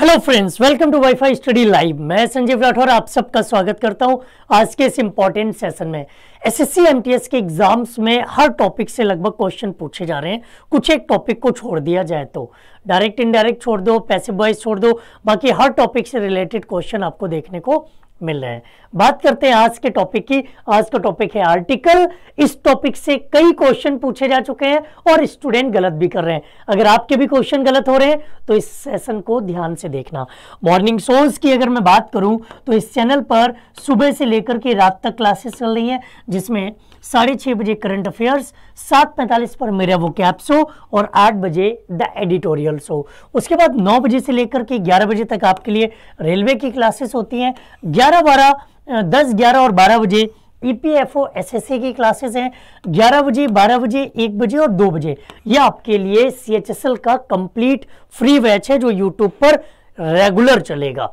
Hello friends welcome to WiFi study live मैं संजीव राठौर आप सबका स्वागत करता हूं आज के इस इम्पॉर्टेंट सेशन में एसएससी एमटीएस के एग्जाम्स में हर टॉपिक से लगभग क्वेश्चन पूछे जा रहे हैं कुछ एक टॉपिक को छोड़ दिया जाए तो डायरेक्ट इनडायरेक्ट छोड़ दो पैसे बॉयज छोड़ दो बाकी हर टॉपिक से रिलेटेड क्वेश्चन आपको देखने को मिल रहे हैं बात करते हैं आज के टॉपिक की आज का टॉपिक है आर्टिकल इस टॉपिक से कई क्वेश्चन पूछे जा चुके हैं और स्टूडेंट गलत भी कर रहे हैं अगर आपके भी क्वेश्चन गलत हो रहे हैं तो इस सेशन को ध्यान से देखना मॉर्निंग सोल्स की अगर मैं बात करूं तो इस चैनल पर सुबह से लेकर के रात तक क्लासेस चल रही है जिसमें साढ़े छह बजे करंट अफेयर्स सात पैंतालीस पर मेरा वो कैप शो और आठ बजे द एडिटोरियल शो उसके बाद नौ बजे से लेकर के ग्यारह बजे तक आपके लिए रेलवे की क्लासेस होती हैं ग्यारह ग्यारह बारह दस ग्यारह और बारह बजे E P F O S S C की क्लासेस हैं ग्यारह बजे बारह बजे एक बजे और दो बजे ये आपके लिए सी एच एस एल का कंप्लीट फ्री बैच है जो यूट्यूब पर रेगुलर चलेगा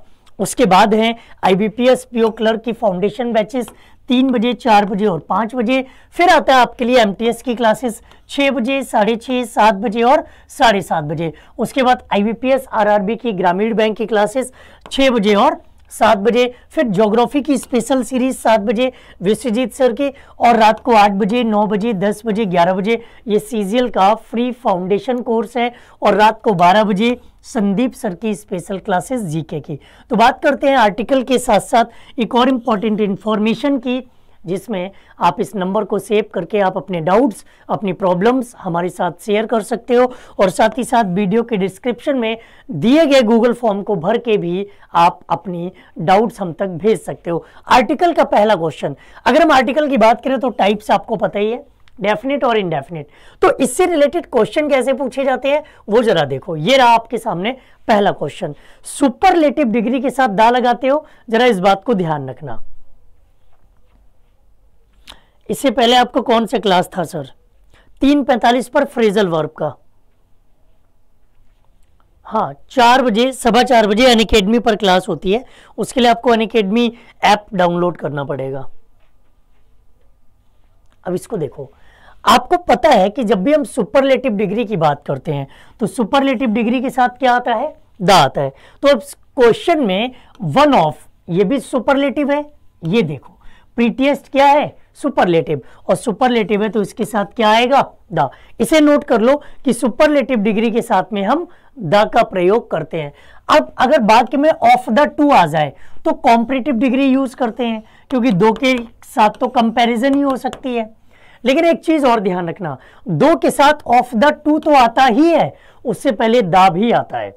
उसके बाद हैं I B P S P O clerk की फाउंडेशन बैचेस तीन बजे चार बजे और पाँच बजे फिर आता है आपके लिए एम टी एस की क्लासेस छः बजे साढ़े छः सात बजे और साढ़े सात बजे उसके बाद I B P S R R B की ग्रामीण बैंक की क्लासेस छः बजे और सात बजे फिर जोग्राफी की स्पेशल सीरीज सात बजे विश्वजीत सर के और रात को आठ बजे नौ बजे दस बजे ग्यारह बजे ये सीजीएल का फ्री फाउंडेशन कोर्स है और रात को बारह बजे संदीप सर की स्पेशल क्लासेस जीके की तो बात करते हैं आर्टिकल के साथ साथ एक और इम्पॉर्टेंट इन्फॉर्मेशन की जिसमें आप इस नंबर को सेव करके आप अपने डाउट्स अपनी प्रॉब्लम्स हमारे साथ शेयर कर सकते हो और साथ ही साथ वीडियो के डिस्क्रिप्शन में दिए गए गूगल फॉर्म को भर के भी आप अपनी डाउट्स हम तक भेज सकते हो आर्टिकल का पहला क्वेश्चन अगर हम आर्टिकल की बात करें तो टाइप्स आपको पता ही है डेफिनेट और इनडेफिनेट तो इससे रिलेटेड क्वेश्चन कैसे पूछे जाते हैं वो जरा देखो ये रहा आपके सामने पहला क्वेश्चन सुपरलेटिव डिग्री के साथ दा लगाते हो जरा इस बात को ध्यान रखना इससे पहले आपका कौन सा क्लास था सर तीन पैंतालीस पर फ्रेजल वर्ब का हाँ चार बजे सवा चार बजे अन अकेडमी पर क्लास होती है उसके लिए आपको अन अकेडमी ऐप डाउनलोड करना पड़ेगा अब इसको देखो आपको पता है कि जब भी हम सुपरलेटिव डिग्री की बात करते हैं तो सुपरलेटिव डिग्री के साथ क्या आता है द आता है तो अब क्वेश्चन में वन ऑफ ये भी सुपरलेटिव है ये देखो प्रीटियस्ट क्या है सुपरलेटिव और सुपरलेटिव है तो इसके साथ क्या आएगा द इसे नोट कर लो कि सुपरलेटिव डिग्री के साथ में हम द का प्रयोग करते हैं अब अगर बात के में ऑफ द टू आ जाए तो कॉम्पिटेटिव डिग्री यूज करते हैं क्योंकि दो के साथ तो कंपैरिजन ही हो सकती है लेकिन एक चीज और ध्यान रखना दो के साथ ऑफ द टू तो आता ही है उससे पहले द भी आता है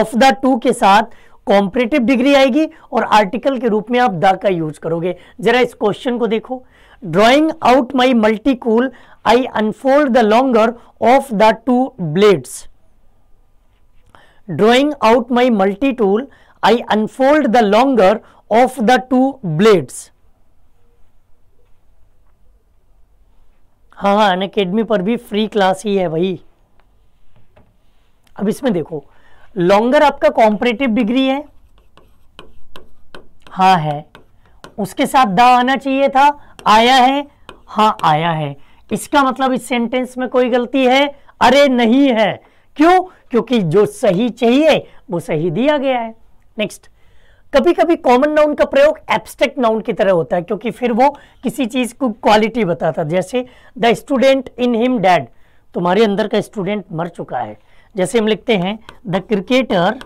ऑफ द टू के साथ कॉम्परेटिव डिग्री आएगी और आर्टिकल के रूप में आप द का यूज करोगे जरा इस क्वेश्चन को देखो drawing out my multitool I unfold the longer of the two blades drawing out my multitool I unfold the longer of the two blades हाँ हाँ अन पर भी फ्री क्लास ही है भाई अब इसमें देखो लॉन्गर आपका कॉम्परेटिव डिग्री है हा है उसके साथ द आना चाहिए था आया है हा आया है इसका मतलब इस सेंटेंस में कोई गलती है अरे नहीं है क्यों क्योंकि जो सही चाहिए वो सही दिया गया है नेक्स्ट कभी कभी कॉमन नाउन का प्रयोग एब्स्ट्रैक्ट नाउन की तरह होता है क्योंकि फिर वो किसी चीज को क्वालिटी बताता जैसे the student in him dead तुम्हारे अंदर का स्टूडेंट मर चुका है जैसे हम लिखते हैं द क्रिकेटर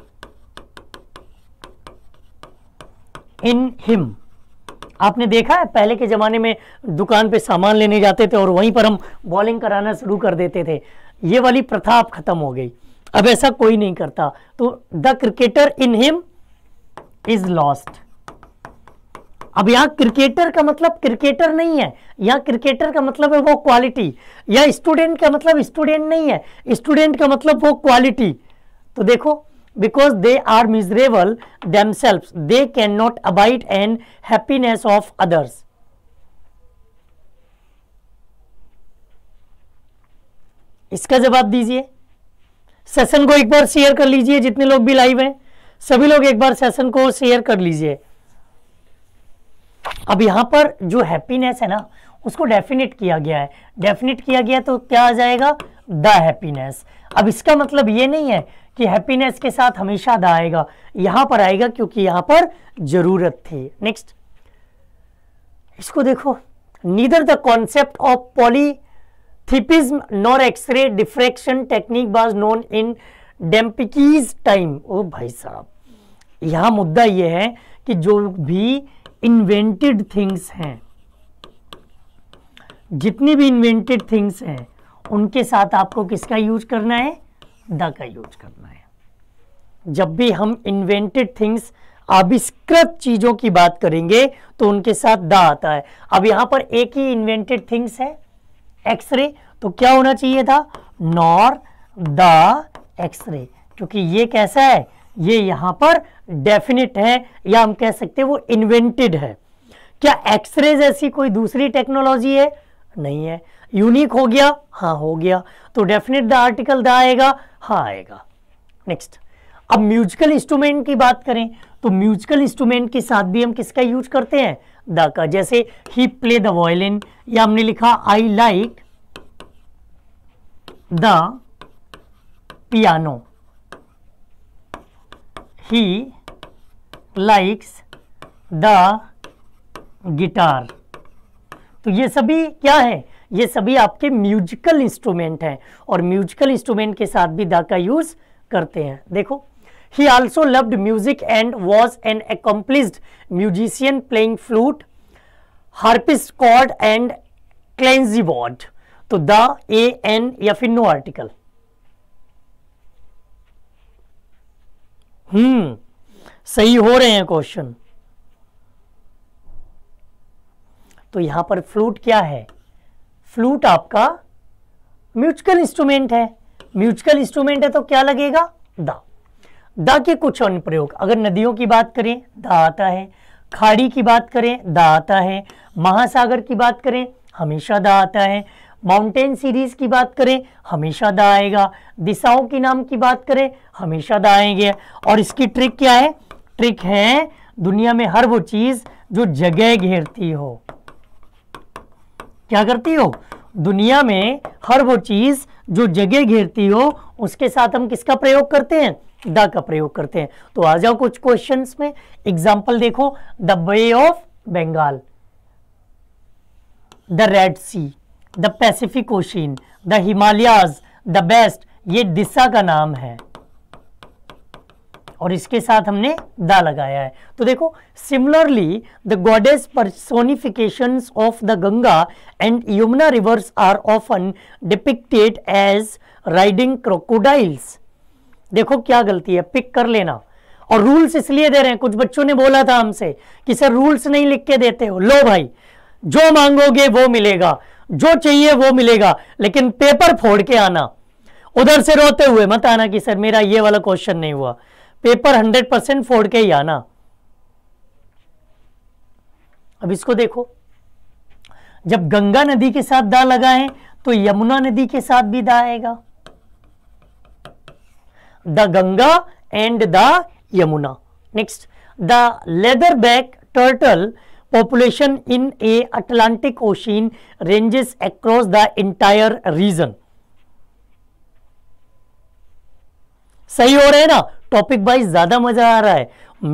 इन हिम आपने देखा है पहले के ज़माने में दुकान पे सामान लेने जाते थे और वहीं पर हम बॉलिंग कराना शुरू कर देते थे ये वाली प्रथा अब ख़त्म हो गई अब ऐसा कोई नहीं करता तो the cricketer in him is lost अब यहाँ क्रिकेटर का मतलब क्रिकेटर नहीं है यहाँ क्रिकेटर का मतलब है वो क्वालिटी या स्टूडेंट का मतलब स्टूडेंट नहीं है स्टूडेंट का मतलब वो क्वालिटी तो देखो because they are miserable themselves they can not abide an happiness of others इसका जवाब दीजिए सेशन को एक बार शेयर कर लीजिए जितने लोग भी लाइव हैं सभी लोग एक बार सेशन को शेयर कर लीजिए अब यहाँ पर जो हैप्पीनेस है ना उसको डेफिनेट किया गया है डेफिनेट किया गया तो क्या आ जाएगा द हैप्पीनेस अब इसका मतलब ये नहीं है कि हैप्पीनेस के साथ हमेशा द आएगा यहां पर आएगा क्योंकि यहां पर जरूरत थी नेक्स्ट इसको देखो neither the concept of polytheism nor X-ray diffraction technique was known in Democritus time ओ भाई साहब यहां मुद्दा यह है कि जो भी इन्वेंटेड थिंग्स हैं जितनी भी इन्वेंटेड थिंग्स हैं उनके साथ आपको किसका यूज करना है द का यूज करना है जब भी हम इन्वेंटेड थिंग्स आविष्कृत चीजों की बात करेंगे तो उनके साथ द आता है अब यहां पर एक ही इन्वेंटेड थिंग्स है एक्सरे तो क्या होना चाहिए था नॉर द एक्सरे क्योंकि ये कैसा है ये यहां पर डेफिनेट है या हम कह सकते हैं वो इन्वेंटेड है क्या एक्सरे जैसी कोई दूसरी टेक्नोलॉजी है नहीं है यूनिक हो गया हाँ हो गया तो डेफिनेट द आर्टिकल द आएगा हाँ आएगा नेक्स्ट अब म्यूजिकल इंस्ट्रूमेंट की बात करें तो म्यूजिकल इंस्ट्रूमेंट के साथ भी हम किसका यूज करते हैं द का जैसे ही प्ले द वॉयलिन या हमने लिखा I like the piano he likes the guitar तो ये सभी क्या है ये सभी आपके म्यूजिकल इंस्ट्रूमेंट हैं और म्यूजिकल इंस्ट्रूमेंट के साथ भी द का यूज करते हैं देखो he also loved music and was an accomplished musician playing flute harpsichord and clavichord तो द ए एन या फिर नो आर्टिकल हम्म सही हो रहे हैं क्वेश्चन तो यहां पर फ्लूट क्या है फ्लूट आपका म्यूजिकल इंस्ट्रूमेंट है म्यूजिकल इंस्ट्रूमेंट है तो क्या लगेगा दा दा के कुछ अन्य प्रयोग अगर नदियों की बात करें दा आता है खाड़ी की बात करें दा आता है महासागर की बात करें हमेशा दा आता है माउंटेन सीरीज की बात करें हमेशा द आएगा दिशाओं के नाम की बात करें हमेशा द आएंगे और इसकी ट्रिक क्या है ट्रिक है दुनिया में हर वो चीज जो जगह घेरती हो क्या करती हो दुनिया में हर वो चीज जो जगह घेरती हो उसके साथ हम किसका प्रयोग करते हैं द का प्रयोग करते हैं तो आ जाओ कुछ क्वेश्चंस में एग्जांपल देखो the Bay of Bengal the Red Sea the Pacific Ocean the Himalayas the best ये दिशा का नाम है और इसके साथ हमने द लगाया है तो देखो similarly the goddess personification of the Ganga and Yamuna rivers are often depicted as riding crocodiles देखो क्या गलती है पिक कर लेना और रूल्स इसलिए दे रहे हैं कुछ बच्चों ने बोला था हमसे कि सर रूल्स नहीं लिख के देते हो लो भाई जो मांगोगे वो मिलेगा जो चाहिए वो मिलेगा लेकिन पेपर फोड़ के आना उधर से रोते हुए मत आना कि सर मेरा ये वाला क्वेश्चन नहीं हुआ पेपर हंड्रेड परसेंट फोड़ के ही आना अब इसको देखो जब गंगा नदी के साथ दा लगाए तो यमुना नदी के साथ भी दा आएगा the Ganga and the Yamuna next the leatherback turtle population in a Atlantic Ocean ranges across the entire region. सही हो रहे हैं ना टॉपिक वाइज ज्यादा मजा आ रहा है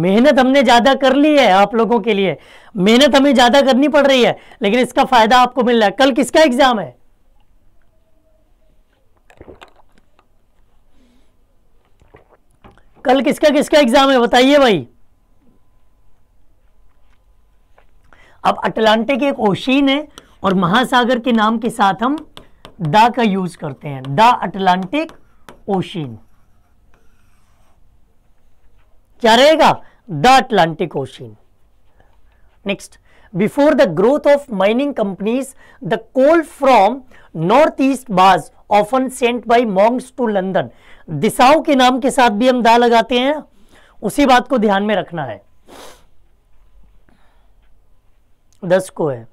मेहनत हमने ज्यादा कर ली है आप लोगों के लिए मेहनत हमें ज्यादा करनी पड़ रही है लेकिन इसका फायदा आपको मिल रहा है कल किसका एग्जाम है कल किसका किसका एग्जाम है बताइए भाई अब अटलांटिक एक ओशीन है और महासागर के नाम के साथ हम द का यूज करते हैं द अटलांटिक ओशीन क्या रहेगा the Atlantic Ocean next before the growth of mining companies the coal from north east was often sent by मॉन्ग्स टू लंदन दिसाओ के नाम के साथ भी हम दा लगाते हैं उसी बात को ध्यान में रखना है दस को है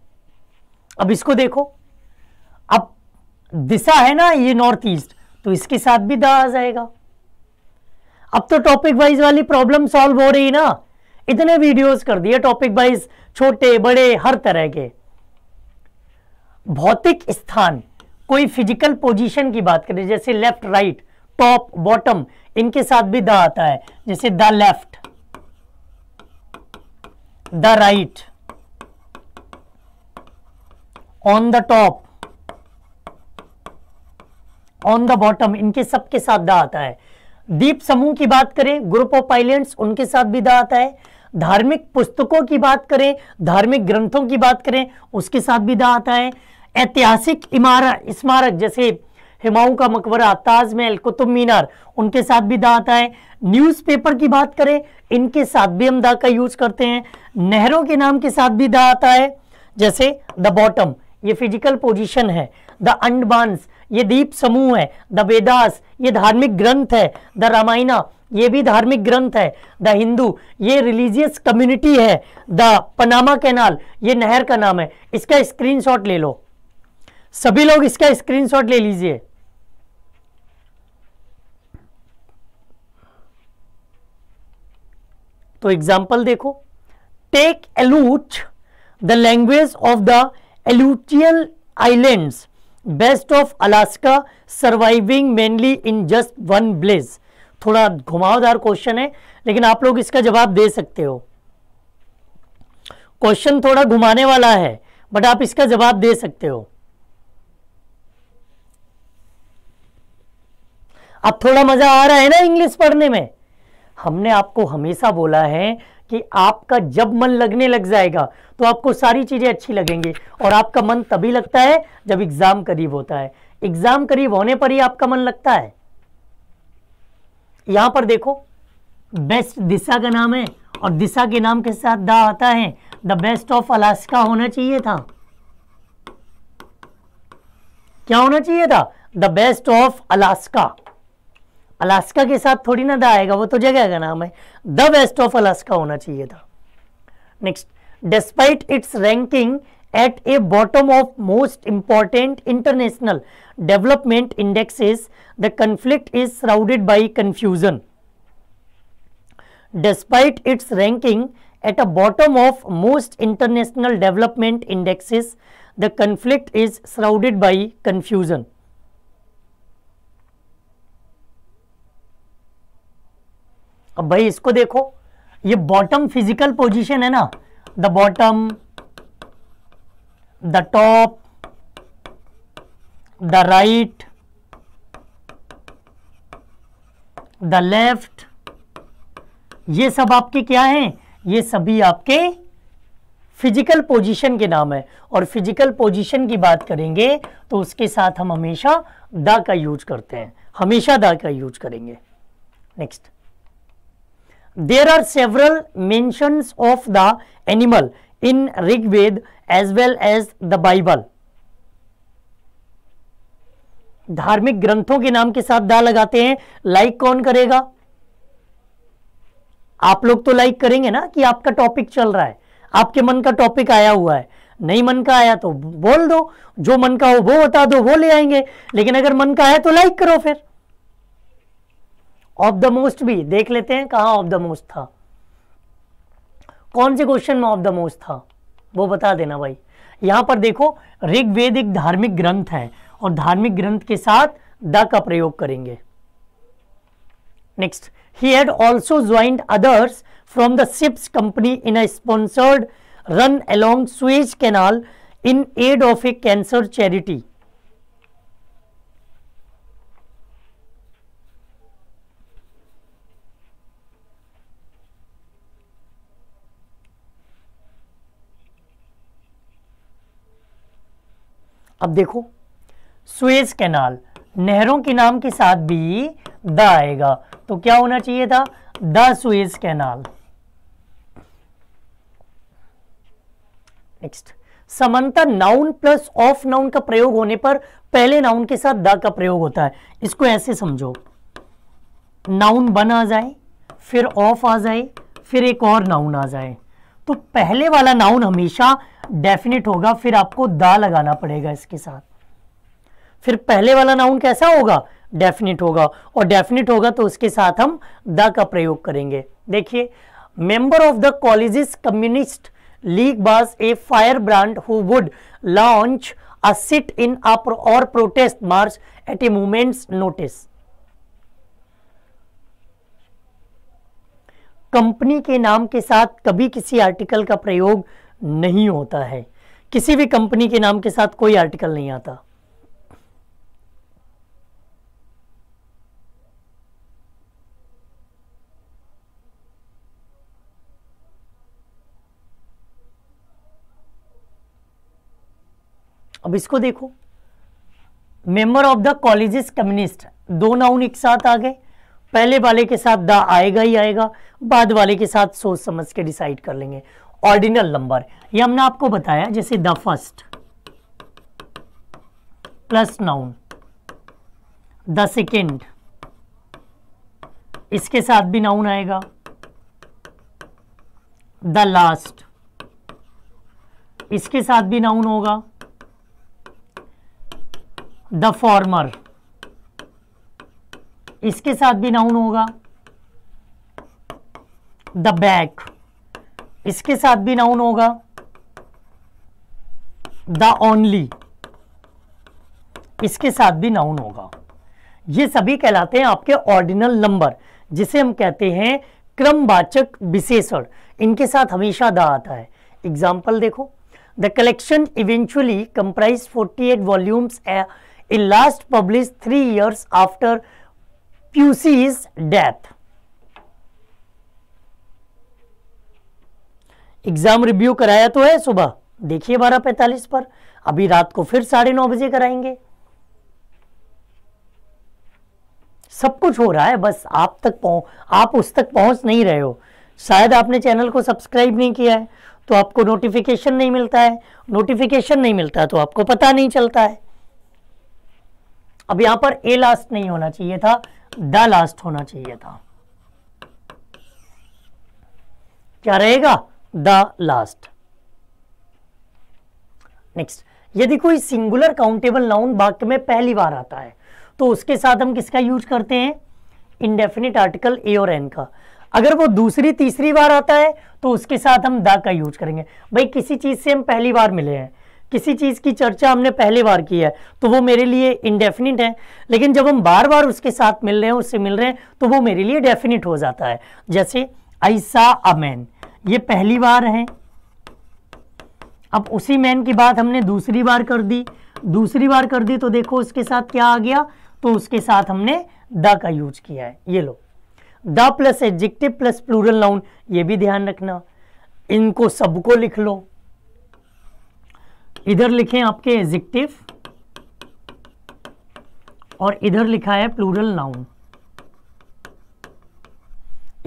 अब इसको देखो अब दिशा है ना ये नॉर्थ ईस्ट तो इसके साथ भी द आ जाएगा अब तो टॉपिक वाइज वाली प्रॉब्लम सॉल्व हो रही ना इतने वीडियोस कर दिए टॉपिक वाइज छोटे बड़े हर तरह के भौतिक स्थान कोई फिजिकल पोजीशन की बात करें जैसे लेफ्ट राइट टॉप बॉटम इनके साथ भी द आता है जैसे the left the right on the top on the bottom इनके सबके साथ दा आता है दीप समूह की बात करें ग्रुप ऑफ आइलैंड्स उनके साथ भी दा आता है धार्मिक पुस्तकों की बात करें धार्मिक ग्रंथों की बात करें उसके साथ भी दा आता है ऐतिहासिक इमारत स्मारक जैसे हिमाऊ का मकबरा ताजमहल कुतुब मीनार उनके साथ भी दा आता है न्यूज़पेपर की बात करें इनके साथ भी हम दा का यूज करते हैं नहरों के नाम के साथ भी दा आता है जैसे द बॉटम ये फिजिकल पोजीशन है द अंडबांस ये दीप समूह है द वेदास ये धार्मिक ग्रंथ है द रामायणा ये भी धार्मिक ग्रंथ है द हिंदू ये रिलीजियस कम्युनिटी है द पनामा कैनाल ये नहर का नाम है इसका स्क्रीनशॉट ले लो सभी लोग इसका स्क्रीनशॉट ले लीजिए तो एग्जाम्पल देखो take Aleut the language of the Aleutian islands west of Alaska surviving mainly in just one place थोड़ा घुमावदार क्वेश्चन है लेकिन आप लोग इसका जवाब दे सकते हो क्वेश्चन थोड़ा घुमाने वाला है बट आप इसका जवाब दे सकते हो अब थोड़ा मजा आ रहा है ना इंग्लिश पढ़ने में हमने आपको हमेशा बोला है कि आपका जब मन लगने लग जाएगा तो आपको सारी चीज़ें अच्छी लगेंगी और आपका मन तभी लगता है जब एग्ज़ाम करीब होता है एग्ज़ाम करीब होने पर ही आपका मन लगता है यहां पर देखो बेस्ट दिशा का नाम है और दिशा के नाम के साथ दा आता है द बेस्ट ऑफ अलास्का होना चाहिए था क्या होना चाहिए था the west of Alaska Alaska के साथ थोड़ी ना दा आएगा वो तो जगह का नाम है द बेस्ट ऑफ अलास्का होना चाहिए था next despite its ranking at a bottom of most important international development indexes the conflict is surrounded by confusion despite its ranking at a bottom of most international development indexes the conflict is surrounded by confusion अब भाई इसको देखो ये bottom physical position है ना the bottom the top the right the left ये सब आपके क्या हैं ये सभी आपके फिजिकल पोजीशन के नाम है और फिजिकल पोजीशन की बात करेंगे तो उसके साथ हम हमेशा द का यूज करते हैं हमेशा द का यूज करेंगे next there are several mentions of the animal in Rigveda as as well as the Bible. धार्मिक ग्रंथों के नाम के साथ दा लगाते हैं लाइक कौन करेगा आप लोग तो लाइक करेंगे ना कि आपका टॉपिक चल रहा है आपके मन का टॉपिक आया हुआ है नहीं मन का आया तो बोल दो जो मन का हो वो बता दो वो ले आएंगे लेकिन अगर मन का आया तो लाइक करो फिर ऑफ द मोस्ट भी देख लेते हैं कहा ऑफ द मोस्ट था कौन से क्वेश्चन में ऑफ द मोस्ट था वो बता देना भाई यहां पर देखो ऋग्वेद एक धार्मिक ग्रंथ है और धार्मिक ग्रंथ के साथ द का प्रयोग करेंगे next he had also joined others from the ship's company in a sponsored run along Suez canal in aid of a cancer charity अब देखो स्वेज कैनाल नहरों के नाम के साथ भी द आएगा तो क्या होना चाहिए था द स्वेज कैनाल नेक्स्ट समानता नाउन प्लस ऑफ नाउन का प्रयोग होने पर पहले नाउन के साथ द का प्रयोग होता है इसको ऐसे समझो नाउन बन आ जाए फिर ऑफ आ जाए फिर एक और नाउन आ जाए तो पहले वाला नाउन हमेशा डेफिनेट होगा फिर आपको दा लगाना पड़ेगा इसके साथ फिर पहले वाला नाउन कैसा होगा डेफिनेट होगा और डेफिनेट होगा तो उसके साथ हम द का प्रयोग करेंगे देखिए member of the college's communist league was a fire brand who would launch a sit in or protest march at a moment's notice company के नाम के साथ कभी किसी आर्टिकल का प्रयोग नहीं होता है किसी भी कंपनी के नाम के साथ कोई आर्टिकल नहीं आता अब इसको देखो member of the college communist दो नाउन एक साथ आ गए पहले वाले के साथ द आएगा ही आएगा बाद वाले के साथ सोच समझ के डिसाइड कर लेंगे ऑर्डिनल नंबर ये हमने आपको बताया जैसे the first plus noun the second इसके साथ भी नाउन आएगा द लास्ट इसके साथ भी नाउन होगा द फॉर्मर इसके साथ भी नाउन होगा द बैक इसके साथ भी नाउन होगा द ओनली इसके साथ भी नाउन होगा ये सभी कहलाते हैं आपके ऑर्डिनल नंबर जिसे हम कहते हैं क्रमवाचक विशेषण इनके साथ हमेशा द आता है एग्जाम्पल देखो the collection eventually comprise 48 volumes in last publish three years after Pusey's death exam review कराया तो है सुबह देखिए बारह पैंतालीस पर अभी रात को फिर साढ़े नौ बजे कराएंगे सब कुछ हो रहा है बस आप तक पहुंच आप उस तक पहुंच नहीं रहे हो शायद आपने चैनल को सब्सक्राइब नहीं किया है तो आपको नोटिफिकेशन नहीं मिलता है नोटिफिकेशन नहीं मिलता तो आपको पता नहीं चलता है अब यहां पर ए लास्ट नहीं होना चाहिए था द लास्ट होना चाहिए था क्या रहेगा द लास्ट नेक्स्ट यदि कोई सिंगुलर काउंटेबल नाउन वाक्य में पहली बार आता है तो उसके साथ हम किसका यूज करते हैं इनडेफिनिट आर्टिकल ए और एन का अगर वो दूसरी तीसरी बार आता है तो उसके साथ हम दा का यूज करेंगे भाई किसी चीज़ से हम पहली बार मिले हैं किसी चीज़ की चर्चा हमने पहली बार की है तो वो मेरे लिए इनडेफिनिट है लेकिन जब हम बार बार उसके साथ मिल रहे हैं उससे मिल रहे हैं तो वो मेरे लिए डेफिनिट हो जाता है जैसे आई सा अ मैन ये पहली बार है अब उसी मैन की बात हमने दूसरी बार कर दी दूसरी बार कर दी तो देखो उसके साथ क्या आ गया तो उसके साथ हमने द का यूज किया है ये लो the plus adjective plus plural noun ये भी ध्यान रखना इनको सबको लिख लो इधर लिखे आपके एडजेक्टिव और इधर लिखा है प्लूरल नाउन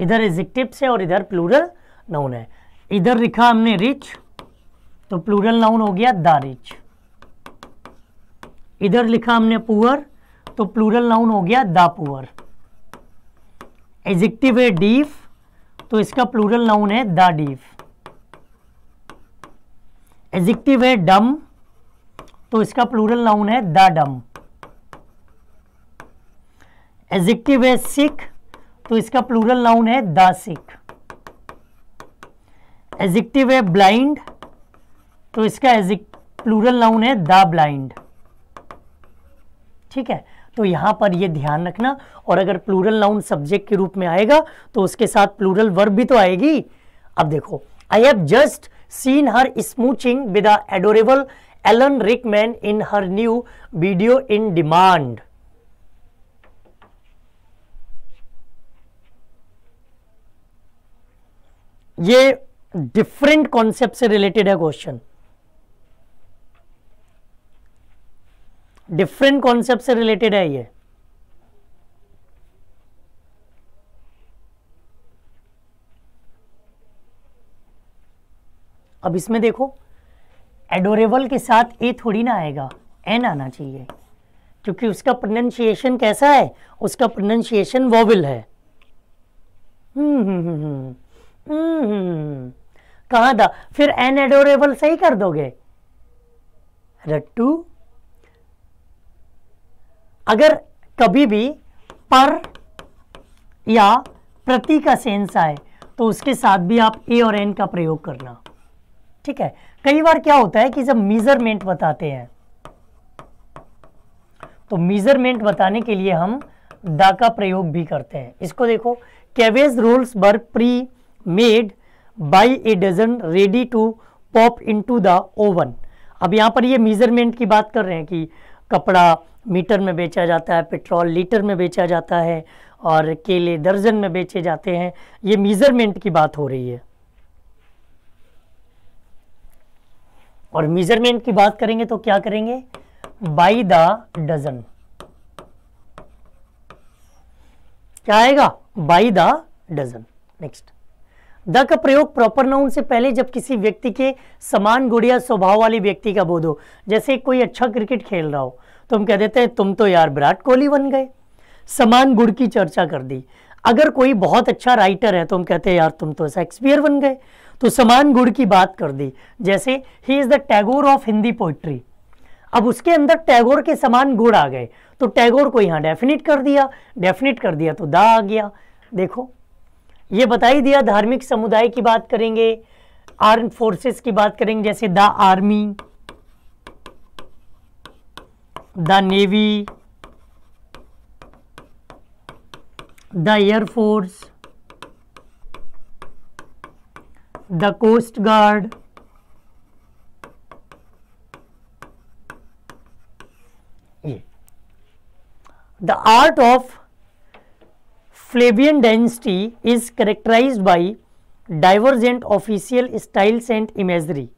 इधर एजिक्टिव से और इधर प्लूरल नाउन है इधर लिखा हमने रिच तो प्लूरल नाउन हो गया द रिच इधर लिखा हमने पुअर तो प्लूरल नाउन हो गया द पुअर एजिक्टिव है डीफ तो इसका प्लूरल नाउन है द डीफ एजिक्टिव है डम तो इसका प्लूरल नाउन है द डम एजिक्टिव है सिख तो इसका प्लूरल नाउन है द सिख एजिक्टिव है ब्लाइंड तो इसका एजिक प्लूरल नाउन है द ब्लाइंड ठीक है तो यहां पर ये ध्यान रखना और अगर प्लूरल नाउन सब्जेक्ट के रूप में आएगा तो उसके साथ प्लूरल वर्ब भी तो आएगी अब देखो I have just seen her smooching with adorable Alan Rickman in her new video in demand ये डिफरेंट कॉन्सेप्ट से रिलेटेड है क्वेश्चन डिफरेंट कॉन्सेप्ट से रिलेटेड है ये अब इसमें देखो एडोरेबल के साथ ए थोड़ी ना आएगा एन आना चाहिए क्योंकि उसका प्रोनाउंसिएशन कैसा है उसका प्रोनंशिएशन वोविल है हम्म हम्म हम्म हम्म, हम्म, हम्म, हम्म। कहा था फिर एन एडोरेबल सही कर दोगे रट्टू अगर कभी भी पर या प्रति का सेंस आए तो उसके साथ भी आप ए और एन का प्रयोग करना ठीक है कई बार क्या होता है कि जब मेजरमेंट बताते हैं तो मेजरमेंट बताने के लिए हम दा का प्रयोग भी करते हैं इसको देखो cabbage rolls were pre made by a dozen ready to pop into the oven अब यहाँ पर ये मेज़रमेंट की बात कर रहे हैं कि कपड़ा मीटर में बेचा जाता है पेट्रोल लीटर में बेचा जाता है और केले दर्जन में बेचे जाते हैं ये मेज़रमेंट की बात हो रही है और मेज़रमेंट की बात करेंगे तो क्या करेंगे बाई द डजन क्या आएगा by the dozen next the का प्रयोग प्रॉपर नाउन से पहले जब किसी व्यक्ति के समान गुड़ या स्वभाव वाले व्यक्ति का बोध हो जैसे कोई अच्छा क्रिकेट खेल रहा हो तो हम कह देते हैं तुम तो यार विराट कोहली बन गए समान गुड़ की चर्चा कर दी अगर कोई बहुत अच्छा राइटर है तो हम कहते हैं यार तुम तो शेक्सपियर बन गए तो समान गुड़ की बात कर दी जैसे he is the Tagore of Hindi poetry अब उसके अंदर टैगोर के समान गुड़ आ गए तो टैगोर को यहां डेफिनेट कर दिया डेफिनेट कर दिया तो दा आ गया देखो ये बता ही दिया धार्मिक समुदाय की बात करेंगे आर्म फोर्सेस की बात करेंगे जैसे the army the navy the air force the coast guard ये the art of Flavian dynasty is characterised by divergent official styles and imagery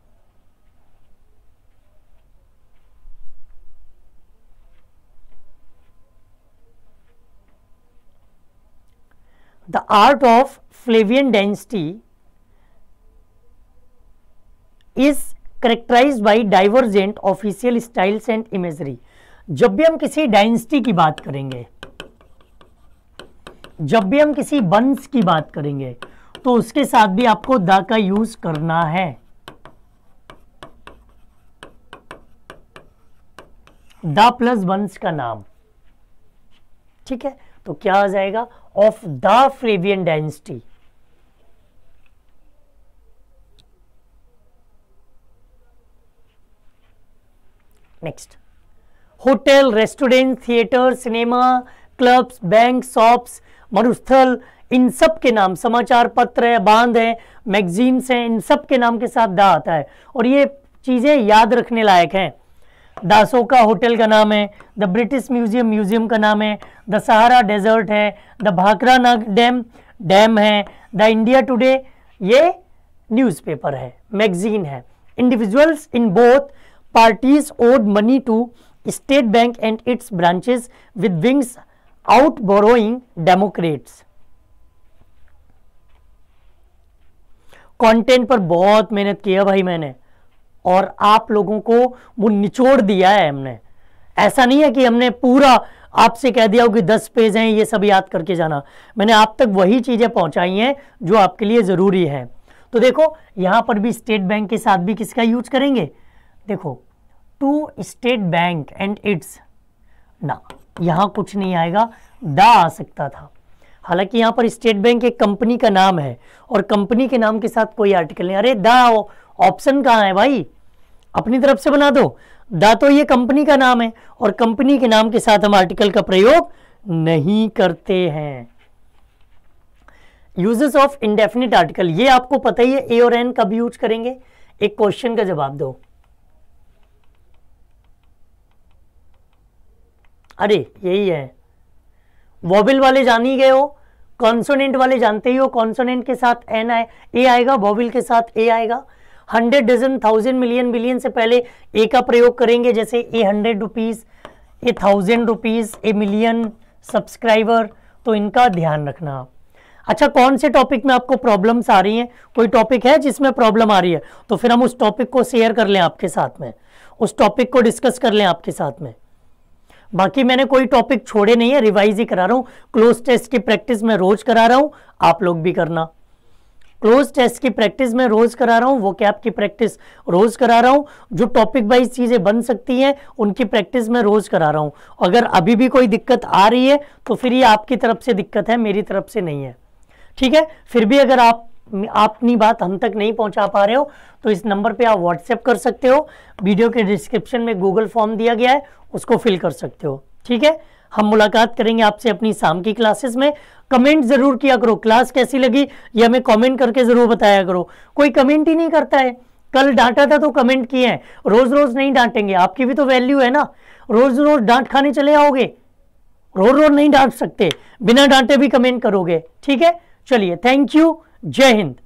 The art of Flavian dynasty is characterized by divergent official styles and imagery. जब भी हम किसी dynasty की बात करेंगे जब भी हम किसी वंश की बात करेंगे तो उसके साथ भी आपको द का यूज करना है द प्लस वंश का नाम ठीक है तो क्या आ जाएगा of the Flavian dynasty next hotel restaurant theatre cinema clubs bank shops मरुस्थल इन सब के नाम समाचार पत्र है बांध है मैगजीन्स हैं इन सब के नाम के साथ दा आता है और ये चीज़ें याद रखने लायक हैं दासों का होटल का नाम है द ब्रिटिश म्यूजियम म्यूजियम का नाम है द सहारा डेजर्ट है the Bhakra Nangal dam dam है द इंडिया टुडे ये न्यूज़पेपर है मैगजीन है individuals in both parties owed money to State Bank and its branches with wings out borrowing democrats content पर बहुत मेहनत की है भाई मैंने और आप लोगों को वो निचोड़ दिया है हमने ऐसा नहीं है कि हमने पूरा आपसे कह दिया हो कि दस पेज हैं ये सब याद करके जाना मैंने आप तक वही चीज़ें पहुंचाई हैं जो आपके लिए ज़रूरी है तो देखो यहां पर भी स्टेट बैंक के साथ भी किसका यूज करेंगे देखो to State Bank and its ना यहाँ कुछ नहीं आएगा दा आ सकता था हालांकि यहाँ पर स्टेट बैंक एक कंपनी का नाम है और कंपनी के नाम के साथ कोई आर्टिकल नहीं अरे दा ऑप्शन कहाँ है भाई अपनी तरफ से बना दो दा तो ये कंपनी का नाम है और कंपनी के नाम के साथ हम आर्टिकल का प्रयोग नहीं करते हैं यूजेस ऑफ इंडेफिनिट आर्टिकल ये आपको पता ही है ए और एन कब यूज करेंगे एक क्वेश्चन का जवाब दो अरे यही है वॉबिल वाले जान ही गए हो कॉन्सोनेंट वाले जानते ही हो कॉन्सोनेंट के साथ एन आए ए आएगा वॉबिल के साथ ए आएगा hundred dozen thousand million billion से पहले ए का प्रयोग करेंगे जैसे a hundred rupees a thousand rupees a million subscriber तो इनका ध्यान रखना आप अच्छा कौन से टॉपिक में आपको प्रॉब्लम्स आ रही हैं कोई टॉपिक है जिसमें प्रॉब्लम आ रही है तो फिर हम उस टॉपिक को शेयर कर लें आपके साथ में उस टॉपिक को डिस्कस कर लें आपके साथ में बाकी मैंने कोई टॉपिक छोड़े नहीं है रिवाइज ही करा रहा हूँ क्लोज टेस्ट की प्रैक्टिस मैं रोज करा रहा हूँ आप लोग भी करना क्लोज टेस्ट की प्रैक्टिस मैं रोज करा रहा हूँ वो कैप की प्रैक्टिस रोज करा रहा हूँ जो टॉपिक वाइज चीज़ें बन सकती हैं उनकी प्रैक्टिस मैं रोज करा रहा हूँ अगर अभी भी कोई दिक्कत आ रही है तो फिर ये आपकी तरफ से दिक्कत है मेरी तरफ से नहीं है ठीक है फिर भी अगर आप अपनी बात हम तक नहीं पहुंचा पा रहे हो तो इस नंबर पे आप व्हाट्सएप कर सकते हो वीडियो के डिस्क्रिप्शन में गूगल फॉर्म दिया गया है उसको फिल कर सकते हो ठीक है हम मुलाकात करेंगे आपसे अपनी शाम की क्लासेस में कमेंट जरूर किया करो क्लास कैसी लगी ये हमें कमेंट करके जरूर बताया करो कोई कमेंट ही नहीं करता है कल डांटा था तो कमेंट किए हैं रोज रोज नहीं डांटेंगे आपकी भी तो वैल्यू है ना रोज रोज डांट खाने चले आओगे रोज रोज नहीं डांट सकते बिना डांटे भी कमेंट करोगे ठीक है चलिए थैंक यू जय हिंद